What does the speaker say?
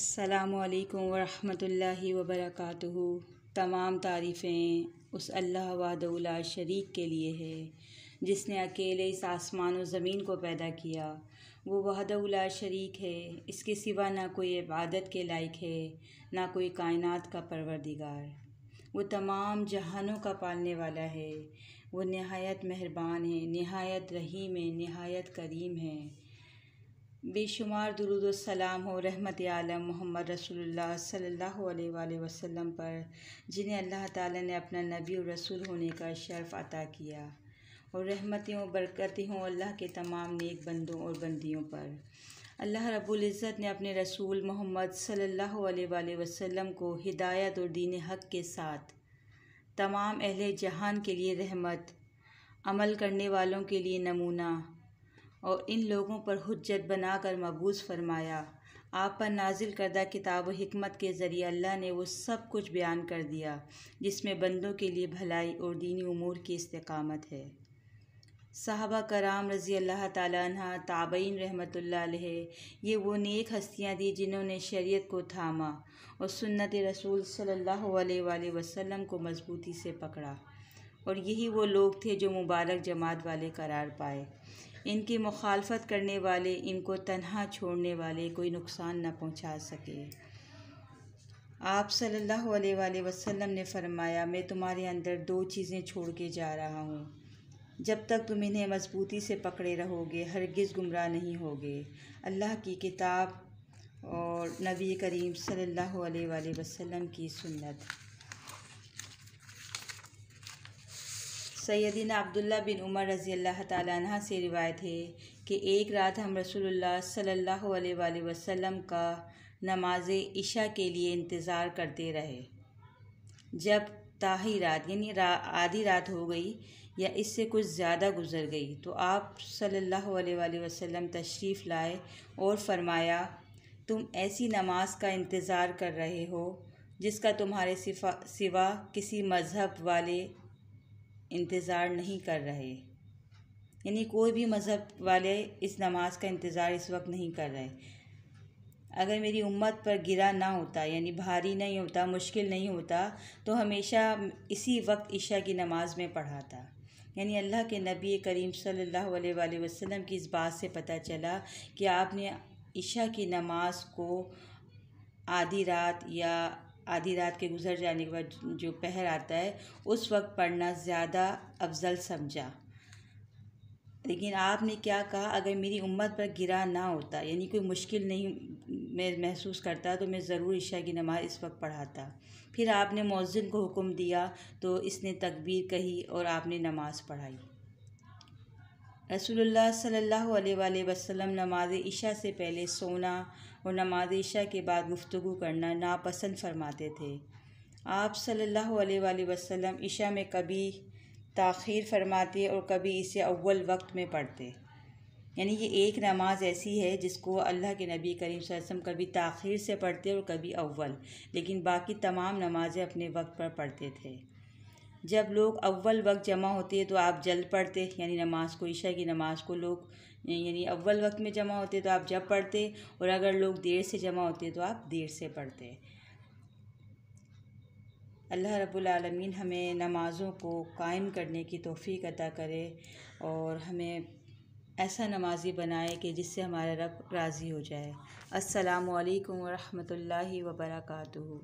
अल्लाम वरहि वबरकू तमाम तारीफ़ें उस अल्लाह वादला शरीक के लिए है जिसने अकेले इस आसमान और ज़मीन को पैदा किया वो उला शरीक है इसके सिवा ना कोई इबादत के लायक है ना कोई कायनात का परवरदिगार वो तमाम जहानों का पालने वाला है वो नहायत मेहरबान है नहायत रहीम है नहायत करीम है बेशुमार दरुदोसलाम हो रहमत आलम मोहम्मद रसूलुल्लाह सल्लल्लाहु अलैहि वसल्लम पर जिन्हें अल्लाह ताला ने अपना नबी और रसूल होने का शर्फ अता किया और रहमतें और बरकतें हों अल्लाह के तमाम नेक बंदों और बंदियों पर अल्लाह रब्बुल इज़्ज़त ने अपने रसूल मोहम्मद सल्लल्लाहु अलैहि वसल्लम को हिदायत और दीन हक़ के साथ तमाम अहल जहान के लिए रहमत अमल करने वालों के लिए नमूना और इन लोगों पर हजत बनाकर मबूज़ फरमाया आप पर नाजिल करदा किताब हमत के ज़रिए अल्लाह ने वो सब कुछ बयान कर दिया जिसमें बंदों के लिए भलाई और दीनी उमूर की इस्तकामत है साहबा कराम रज़ी अल्लाह तह ताबीन रहमत ये वो नेक हस्तियाँ दी जिन्होंने शरीत को थामा और सुन्नत रसूल सल्ला वसम को मज़बूती से पकड़ा और यही वो लोग थे जो मुबारक जमात वाले करार पाए इनकी मुखालफत करने वाले इनको तनहा छोड़ने वाले कोई नुकसान न पहुंचा सके आप सल्लल्लाहु अलैहि वसल्लम ने फरमाया मैं तुम्हारे अंदर दो चीज़ें छोड़ के जा रहा हूँ जब तक तुम इन्हें मजबूती से पकड़े रहोगे हरगिज़ गुमराह नहीं होगे अल्लाह की किताब और नबी करीम सल्लल्लाहु अलैहि वसल्लम की सुन्नत सैदिन अब्दुल्ला बिन उमर रज़ी अल्लाह तह से रिवायत है कि एक रात हम रसोल्ला सल्ला वसम का नमाज इशा के लिए इंतज़ार करते रहे जब ताही रात यानी रा, आधी रात हो गई या इससे कुछ ज़्यादा गुजर गई तो आप सल्ला वसम तशरीफ़ लाए और फरमाया तुम ऐसी नमाज का इंतज़ार कर रहे हो जिसका तुम्हारे सिवा किसी मज़हब वाले इंतज़ार नहीं कर रहे यानी कोई भी मज़हब वाले इस नमाज का इंतज़ार इस वक्त नहीं कर रहे अगर मेरी उम्मत पर गिरा ना होता यानी भारी नहीं होता मुश्किल नहीं होता तो हमेशा इसी वक्त ईशा की नमाज में पढ़ाता यानी अल्लाह के नबी करीम सल्लल्लाहु अलैहि वसल्लम की इस बात से पता चला कि आपने ईशा की नमाज को आधी रात या आधी रात के गुजर जाने के बाद जो पहर आता है उस वक्त पढ़ना ज़्यादा अफजल समझा लेकिन आपने क्या कहा अगर मेरी उम्मत पर गिरा ना होता यानी कोई मुश्किल नहीं मैं महसूस करता तो मैं ज़रूर ईशा की नमाज़ इस वक्त पढ़ाता फिर आपने मौजिन को हुक्म दिया तो इसने तकबीर कही और आपने नमाज़ पढ़ाई रसूलुल्लाह सल्लल्लाहु अलैहि वसल्लम नमाज ईशा से पहले सोना और नमाज ईशा के बाद गुफ्तु करना नापसंद फरमाते थे आप सल्लल्लाहु अलैहि वसल्लम ईशा में कभी तख़िर फरमाते और कभी इसे अव्वल वक्त में पढ़ते यानी ये एक नमाज़ ऐसी है जिसको अल्लाह के नबी करीम वसम कभी तख़ीर से पढ़ते और कभी अव्वल लेकिन बाकी तमाम नमाज़ें अपने वक्त पर पढ़ते थे जब लोग अव्वल वक्त जमा होते हैं तो आप जल्द पढ़ते यानी नमाज को ईशा की नमाज को लोग यानी अव्वल वक्त में जमा होते तो आप जब पढ़ते और अगर लोग देर से जमा होते तो आप देर से पढ़ते अल्लाह रब्बुल रबालमीन हमें नमाज़ों को कायम करने की तोफ़ी अदा करे और हमें ऐसा नमाजी बनाए कि जिससे हमारा रब राज़ी हो जाए अस्सलाम वालेकुम रहमतुल्लाहि व बरकातुहू